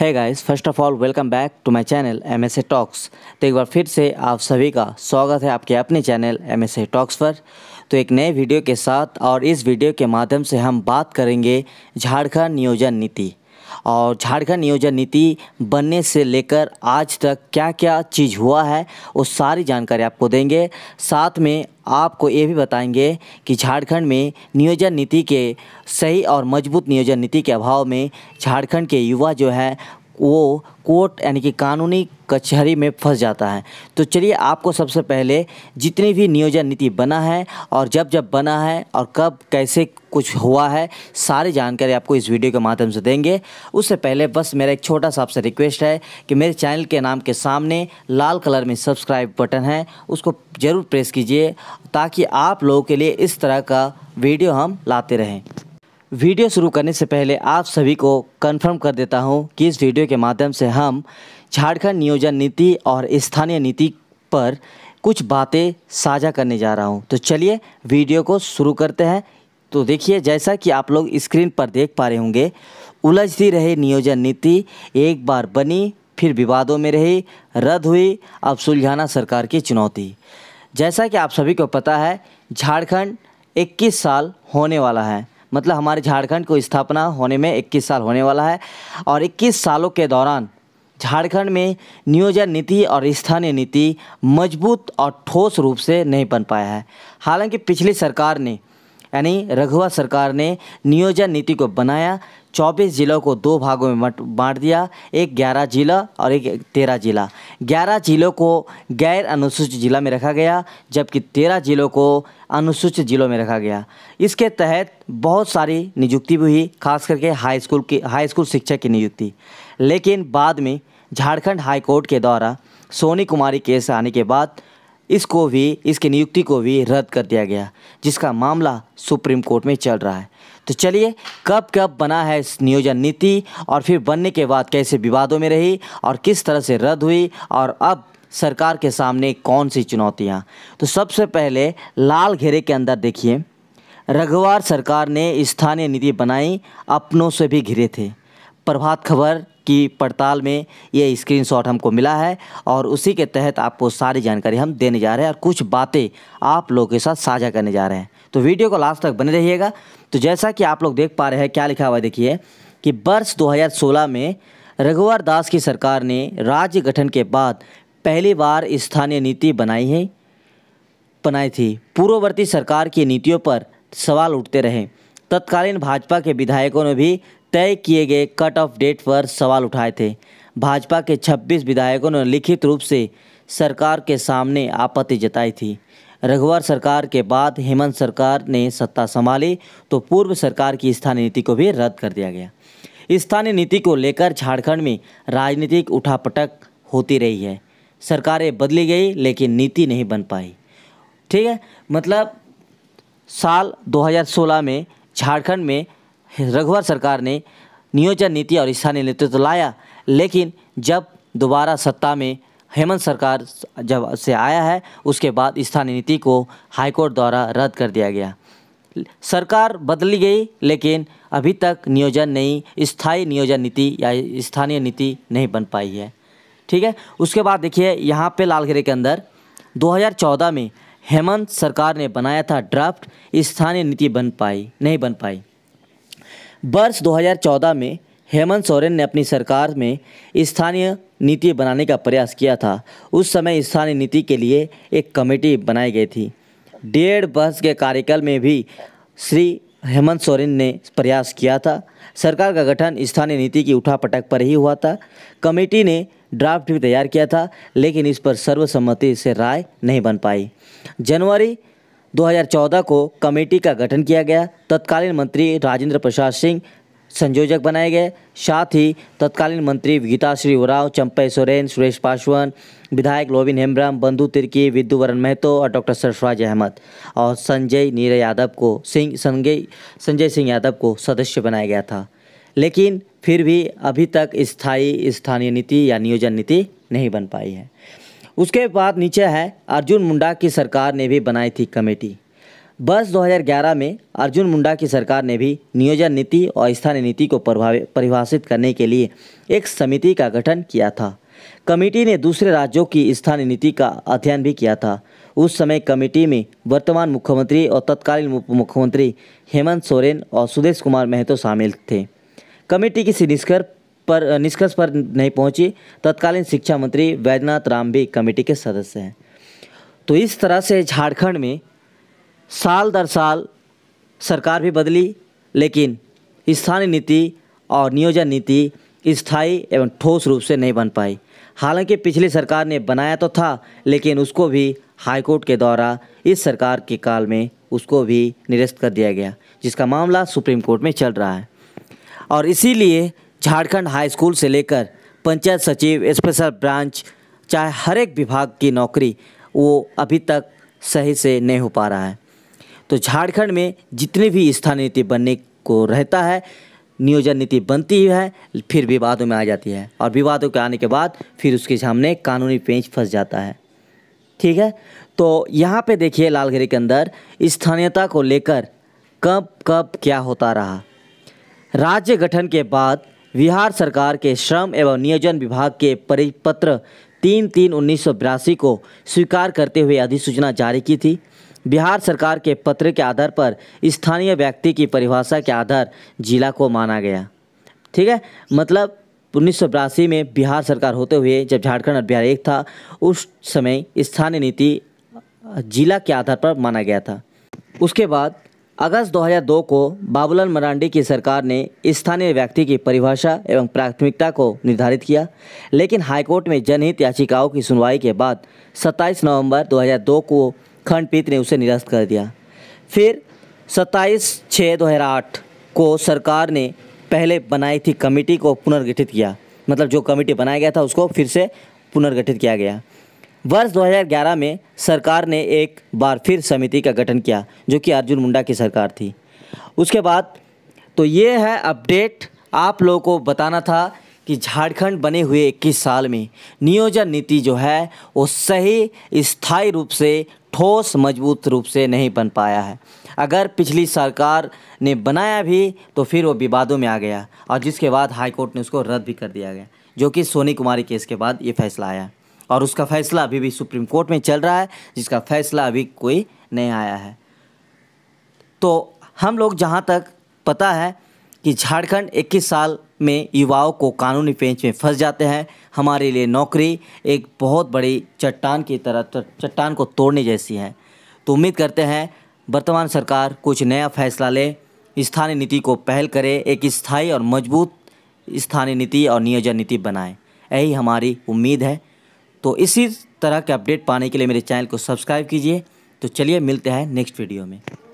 है guys first of all welcome back to my channel M S A talks तो एक बार फिर से आप सभी का स्वागत है आपके अपने channel M S A talks पर तो एक नए वीडियो के साथ और इस वीडियो के माध्यम से हम बात करेंगे झारखंड नियोजन नीति और झारखंड नियोजन नीति बनने से लेकर आज तक क्या क्या चीज़ हुआ है वो सारी जानकारी आपको देंगे साथ में आपको ये भी बताएंगे कि झारखंड में नियोजन नीति के सही और मजबूत नियोजन नीति के अभाव में झारखंड के युवा जो है वो कोर्ट यानी कि कानूनी कचहरी में फंस जाता है तो चलिए आपको सबसे पहले जितनी भी नियोजन नीति बना है और जब जब बना है और कब कैसे कुछ हुआ है सारी जानकारी आपको इस वीडियो के माध्यम से देंगे उससे पहले बस मेरा एक छोटा सा आपसे रिक्वेस्ट है कि मेरे चैनल के नाम के सामने लाल कलर में सब्सक्राइब बटन है उसको ज़रूर प्रेस कीजिए ताकि आप लोगों के लिए इस तरह का वीडियो हम लाते रहें वीडियो शुरू करने से पहले आप सभी को कंफर्म कर देता हूं कि इस वीडियो के माध्यम से हम झारखंड नियोजन नीति और स्थानीय नीति पर कुछ बातें साझा करने जा रहा हूं तो चलिए वीडियो को शुरू करते हैं तो देखिए जैसा कि आप लोग स्क्रीन पर देख पा रहे होंगे उलझती रही नियोजन नीति एक बार बनी फिर विवादों में रही रद्द हुई अब सुलझाना सरकार की चुनौती जैसा कि आप सभी को पता है झारखंड 21 साल होने वाला है मतलब हमारे झारखंड को स्थापना होने में 21 साल होने वाला है और 21 सालों के दौरान झारखंड में नियोजन नीति और स्थानीय नीति मजबूत और ठोस रूप से नहीं बन पाया है हालांकि पिछली सरकार ने यानी रघुआ सरकार ने नियोजन नीति को बनाया 24 जिलों को दो भागों में बांट दिया एक 11 जिला और एक 13 जिला 11 जिलों को गैर अनुसूचित जिला में रखा गया जबकि 13 जिलों को अनुसूचित जिलों में रखा गया इसके तहत बहुत सारी नियुक्ति भी हुई खास करके हाई स्कूल की हाई स्कूल शिक्षक की नियुक्ति लेकिन बाद में झारखंड हाईकोर्ट के द्वारा सोनी कुमारी केस आने के बाद इसको भी इसकी नियुक्ति को भी रद्द कर दिया गया जिसका मामला सुप्रीम कोर्ट में चल रहा है तो चलिए कब कब बना है इस नियोजन नीति और फिर बनने के बाद कैसे विवादों में रही और किस तरह से रद्द हुई और अब सरकार के सामने कौन सी चुनौतियाँ तो सबसे पहले लाल घेरे के अंदर देखिए रघुवार सरकार ने स्थानीय नीति बनाई अपनों से भी घिरे थे प्रभात खबर की पड़ताल में ये स्क्रीनशॉट हमको मिला है और उसी के तहत आपको सारी जानकारी हम देने जा रहे हैं और कुछ बातें आप लोगों के साथ साझा करने जा रहे हैं तो वीडियो को लास्ट तक बने रहिएगा तो जैसा कि आप लोग देख पा रहे हैं क्या लिखा हुआ देखिए कि वर्ष 2016 में रघुवर दास की सरकार ने राज्य गठन के बाद पहली बार स्थानीय नीति बनाई है बनाई थी पूर्ववर्ती सरकार की नीतियों पर सवाल उठते रहे तत्कालीन भाजपा के विधायकों ने भी तय किए गए कट ऑफ डेट पर सवाल उठाए थे भाजपा के 26 विधायकों ने लिखित रूप से सरकार के सामने आपत्ति जताई थी रघुवर सरकार के बाद हेमंत सरकार ने सत्ता संभाली तो पूर्व सरकार की स्थानीय नीति को भी रद्द कर दिया गया स्थानीय नीति को लेकर झारखंड में राजनीतिक उठापटक होती रही है सरकारें बदली गई लेकिन नीति नहीं बन पाई ठीक है मतलब साल 2016 में झारखंड में रघुवर सरकार ने नियोजन नीति और स्थानीय नेतृत्व तो लाया लेकिन जब दोबारा सत्ता में हेमंत सरकार जब से आया है उसके बाद स्थानीय नीति को हाईकोर्ट द्वारा रद्द कर दिया गया सरकार बदली गई लेकिन अभी तक नियोजन नहीं स्थायी नियोजन नीति या स्थानीय नीति नहीं बन पाई है ठीक है उसके बाद देखिए यहाँ पे लाल किले के अंदर 2014 में हेमंत सरकार ने बनाया था ड्राफ्ट स्थानीय नीति बन पाई नहीं बन पाई वर्ष दो में हेमंत सोरेन ने अपनी सरकार में स्थानीय नीति बनाने का प्रयास किया था उस समय स्थानीय नीति के लिए एक कमेटी बनाई गई थी डेढ़ वर्ष के कार्यकाल में भी श्री हेमंत सोरेन ने प्रयास किया था सरकार का गठन स्थानीय नीति की उठापटक पर ही हुआ था कमेटी ने ड्राफ्ट भी तैयार किया था लेकिन इस पर सर्वसम्मति से राय नहीं बन पाई जनवरी 2014 को कमेटी का गठन किया गया तत्कालीन मंत्री राजेंद्र प्रसाद सिंह संयोजक बनाए गए साथ ही तत्कालीन मंत्री गीता श्री उराव चंपे सोरेन सुरेश पासवान विधायक लोविन हेम्ब्राम बंधु तिर्की विद्युवरण महतो और डॉक्टर सरफराज अहमद और संजय नीर यादव को सिंह संजय संजय सिंह यादव को सदस्य बनाया गया था लेकिन फिर भी अभी तक स्थायी स्थानीय नीति या नियोजन नीति नहीं बन पाई है उसके बाद नीचे है अर्जुन मुंडा की सरकार ने भी बनाई थी कमेटी वर्ष 2011 में अर्जुन मुंडा की सरकार ने भी नियोजन नीति और स्थानीय नीति को परिभाषित करने के लिए एक समिति का गठन किया था कमेटी ने दूसरे राज्यों की स्थानीय नीति का अध्ययन भी किया था उस समय कमेटी में वर्तमान मुख्यमंत्री और तत्कालीन उप मुख्यमंत्री हेमंत सोरेन और सुदेश कुमार महतो शामिल थे कमेटी किसी निष्कर्ष पर निष्कर्ष पर नहीं पहुंची तत्कालीन शिक्षा मंत्री वैद्यनाथ राम भी कमेटी के सदस्य हैं तो इस तरह से झारखंड में साल दर साल सरकार भी बदली लेकिन स्थानीय नीति और नियोजन नीति स्थायी एवं ठोस रूप से नहीं बन पाई हालांकि पिछली सरकार ने बनाया तो था लेकिन उसको भी हाईकोर्ट के द्वारा इस सरकार के काल में उसको भी निरस्त कर दिया गया जिसका मामला सुप्रीम कोर्ट में चल रहा है और इसीलिए झारखंड हाई स्कूल से लेकर पंचायत सचिव स्पेशल ब्रांच चाहे हर एक विभाग की नौकरी वो अभी तक सही से नहीं हो पा रहा है तो झारखंड में जितने भी स्थानीय नीति बनने को रहता है नियोजन नीति बनती है फिर विवादों में आ जाती है और विवादों के आने के बाद फिर उसके सामने कानूनी पेंच फंस जाता है ठीक है तो यहाँ पे देखिए लालगिरी के अंदर स्थानीयता को लेकर कब कब क्या होता रहा राज्य गठन के बाद बिहार सरकार के श्रम एवं नियोजन विभाग के परिपत्र तीन तीन उन्नीस को स्वीकार करते हुए अधिसूचना जारी की थी बिहार सरकार के पत्र के आधार पर स्थानीय व्यक्ति की परिभाषा के आधार जिला को माना गया ठीक है मतलब उन्नीस में बिहार सरकार होते हुए जब झारखंड और बिहार एक था उस समय स्थानीय नीति जिला के आधार पर माना गया था उसके बाद अगस्त 2002 को बाबूलाल मरांडी की सरकार ने स्थानीय व्यक्ति की परिभाषा एवं प्राथमिकता को निर्धारित किया लेकिन हाईकोर्ट में जनहित याचिकाओं की सुनवाई के बाद 27 नवंबर 2002 को खंडपीठ ने उसे निरस्त कर दिया फिर 27 छः दो हज़ार आठ को सरकार ने पहले बनाई थी कमेटी को पुनर्गठित किया मतलब जो कमेटी बनाया गया था उसको फिर से पुनर्गठित किया गया वर्ष 2011 में सरकार ने एक बार फिर समिति का गठन किया जो कि अर्जुन मुंडा की सरकार थी उसके बाद तो ये है अपडेट आप लोगों को बताना था कि झारखंड बने हुए इक्कीस साल में नियोजन नीति जो है वो सही स्थायी रूप से ठोस मजबूत रूप से नहीं बन पाया है अगर पिछली सरकार ने बनाया भी तो फिर वो विवादों में आ गया और जिसके बाद हाईकोर्ट ने उसको रद्द भी कर दिया गया जो कि सोनी कुमारी केस के बाद ये फैसला आया और उसका फैसला अभी भी सुप्रीम कोर्ट में चल रहा है जिसका फैसला अभी कोई नहीं आया है तो हम लोग जहाँ तक पता है कि झारखंड 21 साल में युवाओं को कानूनी पेंच में फंस जाते हैं हमारे लिए नौकरी एक बहुत बड़ी चट्टान की तरह चट्टान को तोड़ने जैसी है तो उम्मीद करते हैं वर्तमान सरकार कुछ नया फैसला ले स्थानीय नीति को पहल करे एक स्थायी और मजबूत स्थानीय नीति और नियोजन नीति बनाए यही हमारी उम्मीद है तो इसी तरह के अपडेट पाने के लिए मेरे चैनल को सब्सक्राइब कीजिए तो चलिए मिलते हैं नेक्स्ट वीडियो में